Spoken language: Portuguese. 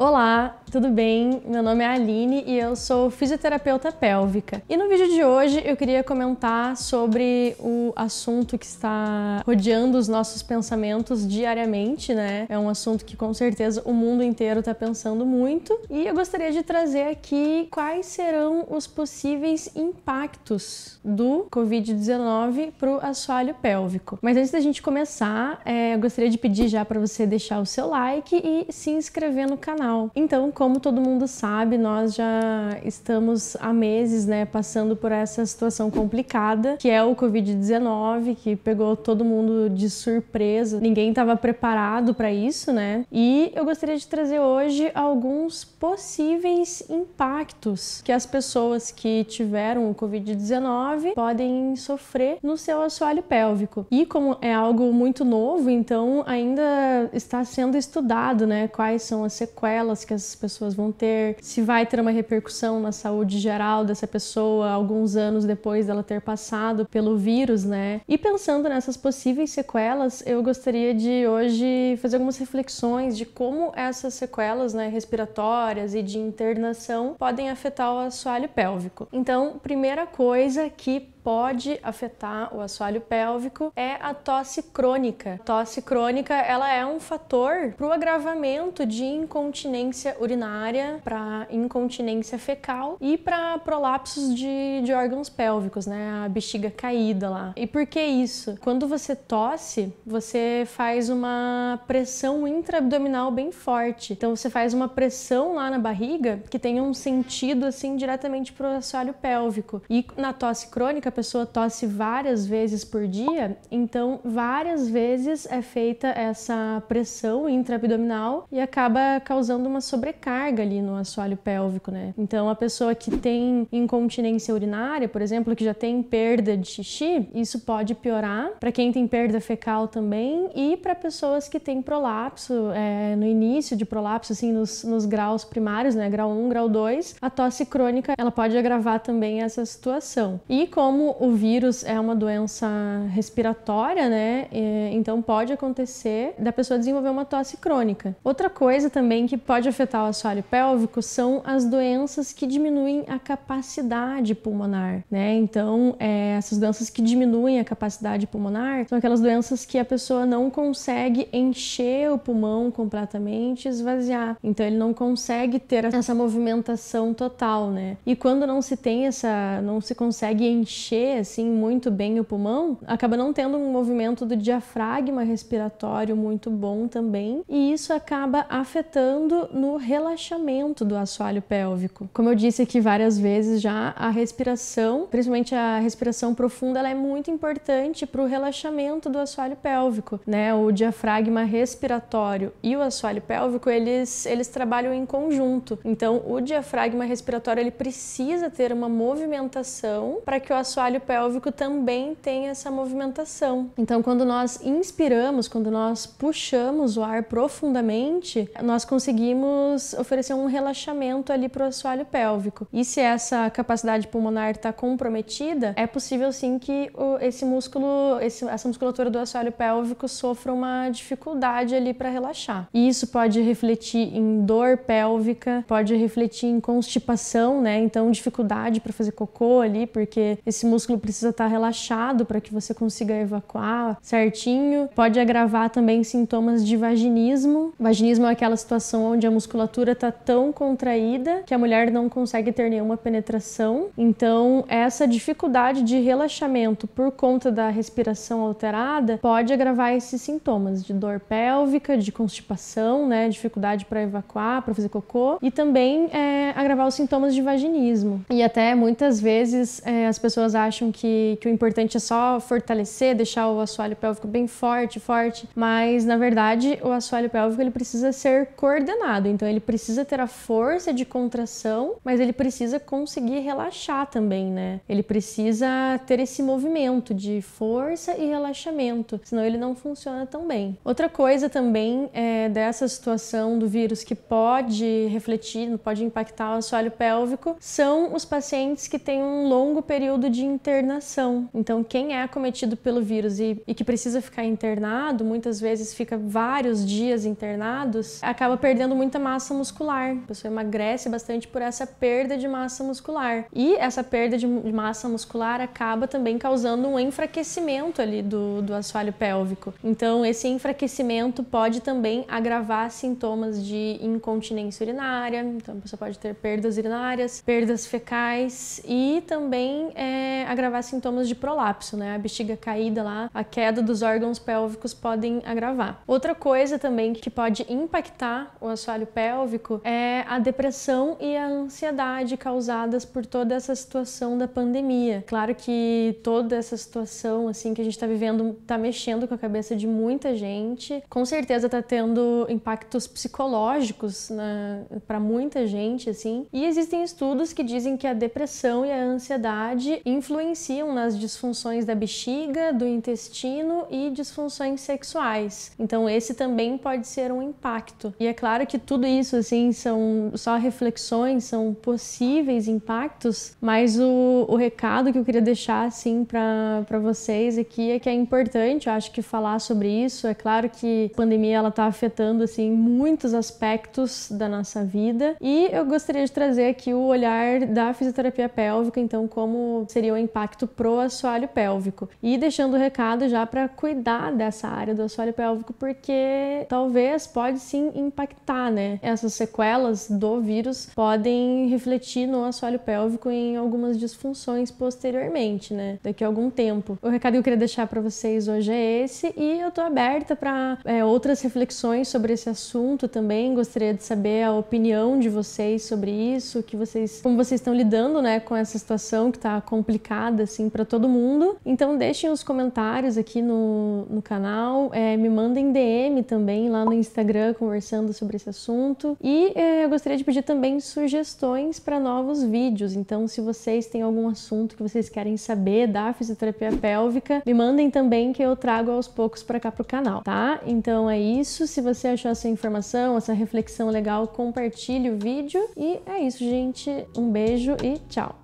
Olá, tudo bem? Meu nome é Aline e eu sou fisioterapeuta pélvica. E no vídeo de hoje eu queria comentar sobre o assunto que está rodeando os nossos pensamentos diariamente, né? É um assunto que com certeza o mundo inteiro está pensando muito e eu gostaria de trazer aqui quais serão os possíveis impactos do Covid-19 para o assoalho pélvico. Mas antes da gente começar, é, eu gostaria de pedir já para você deixar o seu like e se inscrever no canal. Então, como todo mundo sabe, nós já estamos há meses, né, passando por essa situação complicada, que é o COVID-19, que pegou todo mundo de surpresa. Ninguém estava preparado para isso, né? E eu gostaria de trazer hoje alguns possíveis impactos que as pessoas que tiveram o COVID-19 podem sofrer no seu assoalho pélvico. E como é algo muito novo, então ainda está sendo estudado, né, quais são as sequelas que as pessoas pessoas vão ter, se vai ter uma repercussão na saúde geral dessa pessoa alguns anos depois dela ter passado pelo vírus, né? E pensando nessas possíveis sequelas, eu gostaria de hoje fazer algumas reflexões de como essas sequelas, né, respiratórias e de internação podem afetar o assoalho pélvico. Então, primeira coisa que pode afetar o assoalho pélvico é a tosse crônica. A tosse crônica, ela é um fator para o agravamento de incontinência urinária, para incontinência fecal e para prolapsos de, de órgãos pélvicos, né? A bexiga caída lá. E por que isso? Quando você tosse, você faz uma pressão intraabdominal bem forte. Então você faz uma pressão lá na barriga que tem um sentido assim diretamente para o assoalho pélvico. E na tosse crônica a pessoa tosse várias vezes por dia, então várias vezes é feita essa pressão intraabdominal e acaba causando uma sobrecarga ali no assoalho pélvico, né? Então a pessoa que tem incontinência urinária, por exemplo, que já tem perda de xixi, isso pode piorar para quem tem perda fecal também e para pessoas que têm prolapso, é, no início de prolapso, assim, nos, nos graus primários, né? Grau 1, grau 2, a tosse crônica ela pode agravar também essa situação. E como como o vírus é uma doença respiratória, né? É, então pode acontecer da pessoa desenvolver uma tosse crônica. Outra coisa também que pode afetar o assoalho pélvico são as doenças que diminuem a capacidade pulmonar, né? Então é, essas doenças que diminuem a capacidade pulmonar são aquelas doenças que a pessoa não consegue encher o pulmão completamente, esvaziar. Então ele não consegue ter essa movimentação total, né? E quando não se tem essa, não se consegue encher encher assim muito bem o pulmão, acaba não tendo um movimento do diafragma respiratório muito bom também, e isso acaba afetando no relaxamento do assoalho pélvico. Como eu disse aqui várias vezes já, a respiração, principalmente a respiração profunda, ela é muito importante para o relaxamento do assoalho pélvico, né? O diafragma respiratório e o assoalho pélvico, eles eles trabalham em conjunto. Então, o diafragma respiratório ele precisa ter uma movimentação para que o assoalho assoalho pélvico também tem essa movimentação. Então, quando nós inspiramos, quando nós puxamos o ar profundamente, nós conseguimos oferecer um relaxamento ali para o assoalho pélvico. E se essa capacidade pulmonar está comprometida, é possível sim que esse músculo, essa musculatura do assoalho pélvico sofra uma dificuldade ali para relaxar. E isso pode refletir em dor pélvica, pode refletir em constipação, né? Então, dificuldade para fazer cocô ali, porque esse músculo precisa estar relaxado para que você consiga evacuar certinho. Pode agravar também sintomas de vaginismo. Vaginismo é aquela situação onde a musculatura está tão contraída que a mulher não consegue ter nenhuma penetração. Então, essa dificuldade de relaxamento por conta da respiração alterada pode agravar esses sintomas de dor pélvica, de constipação, né, dificuldade para evacuar, para fazer cocô e também é, agravar os sintomas de vaginismo. E até muitas vezes é, as pessoas acham que, que o importante é só fortalecer, deixar o assoalho pélvico bem forte, forte, mas na verdade o assoalho pélvico ele precisa ser coordenado, então ele precisa ter a força de contração, mas ele precisa conseguir relaxar também, né? Ele precisa ter esse movimento de força e relaxamento, senão ele não funciona tão bem. Outra coisa também é dessa situação do vírus que pode refletir, pode impactar o assoalho pélvico, são os pacientes que têm um longo período de internação. Então, quem é acometido pelo vírus e, e que precisa ficar internado, muitas vezes fica vários dias internados, acaba perdendo muita massa muscular. A pessoa emagrece bastante por essa perda de massa muscular. E essa perda de massa muscular acaba também causando um enfraquecimento ali do, do assoalho pélvico. Então, esse enfraquecimento pode também agravar sintomas de incontinência urinária, então a pessoa pode ter perdas urinárias, perdas fecais e também é, é agravar sintomas de prolapso, né? A bexiga caída lá, a queda dos órgãos pélvicos podem agravar. Outra coisa também que pode impactar o assoalho pélvico é a depressão e a ansiedade causadas por toda essa situação da pandemia. Claro que toda essa situação assim que a gente está vivendo está mexendo com a cabeça de muita gente. Com certeza está tendo impactos psicológicos né, para muita gente assim. E existem estudos que dizem que a depressão e a ansiedade influenciam influenciam nas disfunções da bexiga, do intestino e disfunções sexuais. Então esse também pode ser um impacto. E é claro que tudo isso assim são só reflexões, são possíveis impactos, mas o, o recado que eu queria deixar assim para vocês aqui é que é importante, eu acho que falar sobre isso. É claro que a pandemia ela tá afetando assim muitos aspectos da nossa vida e eu gostaria de trazer aqui o olhar da fisioterapia pélvica, então como seria o impacto pro assoalho pélvico. E deixando o recado já para cuidar dessa área do assoalho pélvico, porque talvez pode sim impactar, né? Essas sequelas do vírus podem refletir no assoalho pélvico em algumas disfunções posteriormente, né? Daqui a algum tempo. O recado que eu queria deixar para vocês hoje é esse e eu tô aberta para é, outras reflexões sobre esse assunto também. Gostaria de saber a opinião de vocês sobre isso, que vocês, como vocês estão lidando, né, com essa situação que tá complicada aplicada assim para todo mundo. Então deixem os comentários aqui no, no canal, é, me mandem DM também lá no Instagram conversando sobre esse assunto. E é, eu gostaria de pedir também sugestões para novos vídeos. Então se vocês têm algum assunto que vocês querem saber da fisioterapia pélvica, me mandem também que eu trago aos poucos para cá pro canal, tá? Então é isso. Se você achou essa informação, essa reflexão legal, compartilhe o vídeo. E é isso, gente. Um beijo e tchau!